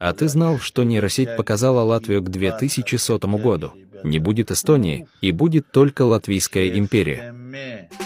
А ты знал, что нейросеть показала Латвию к 2100 году? Не будет Эстонии, и будет только Латвийская империя.